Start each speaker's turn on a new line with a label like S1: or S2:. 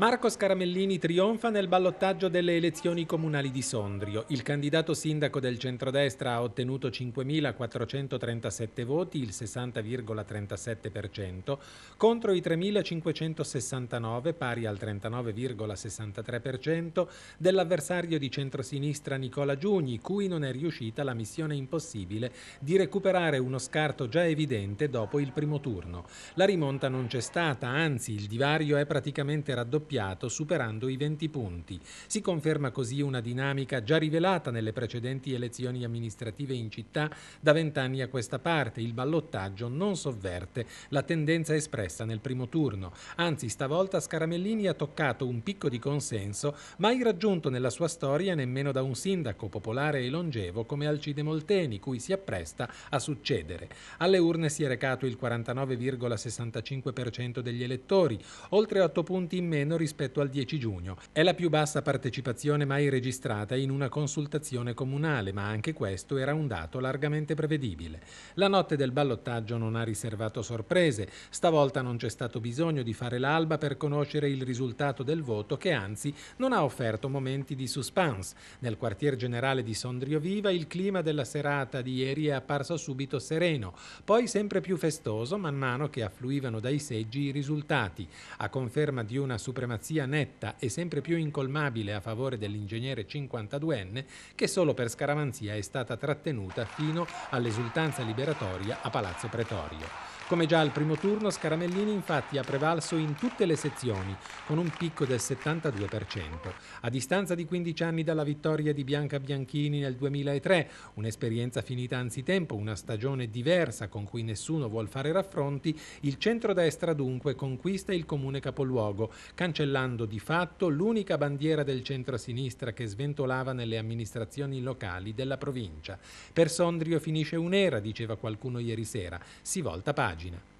S1: Marco Scaramellini trionfa nel ballottaggio delle elezioni comunali di Sondrio. Il candidato sindaco del centrodestra ha ottenuto 5.437 voti, il 60,37%, contro i 3.569, pari al 39,63%, dell'avversario di centrosinistra Nicola Giugni, cui non è riuscita la missione impossibile di recuperare uno scarto già evidente dopo il primo turno. La rimonta non c'è stata, anzi il divario è praticamente raddoppiato raddoppiato superando i 20 punti. Si conferma così una dinamica già rivelata nelle precedenti elezioni amministrative in città da vent'anni a questa parte. Il ballottaggio non sovverte la tendenza espressa nel primo turno. Anzi, stavolta Scaramellini ha toccato un picco di consenso mai raggiunto nella sua storia nemmeno da un sindaco popolare e longevo come Alcide Molteni, cui si appresta a succedere. Alle urne si è recato il 49,65% degli elettori, oltre 8 punti in meno rispetto al 10 giugno. È la più bassa partecipazione mai registrata in una consultazione comunale, ma anche questo era un dato largamente prevedibile. La notte del ballottaggio non ha riservato sorprese, stavolta non c'è stato bisogno di fare l'alba per conoscere il risultato del voto che anzi non ha offerto momenti di suspense. Nel quartier generale di Sondrioviva il clima della serata di ieri è apparso subito sereno, poi sempre più festoso man mano che affluivano dai seggi i risultati. A conferma di una supremazia supremazia netta e sempre più incolmabile a favore dell'ingegnere 52enne che solo per scaramanzia è stata trattenuta fino all'esultanza liberatoria a Palazzo Pretorio. Come già al primo turno, Scaramellini infatti ha prevalso in tutte le sezioni, con un picco del 72%. A distanza di 15 anni dalla vittoria di Bianca Bianchini nel 2003, un'esperienza finita anzitempo, una stagione diversa con cui nessuno vuol fare raffronti, il centrodestra dunque conquista il comune capoluogo, cancellando cancellando di fatto l'unica bandiera del centro-sinistra che sventolava nelle amministrazioni locali della provincia. Per Sondrio finisce un'era, diceva qualcuno ieri sera, si volta pagina.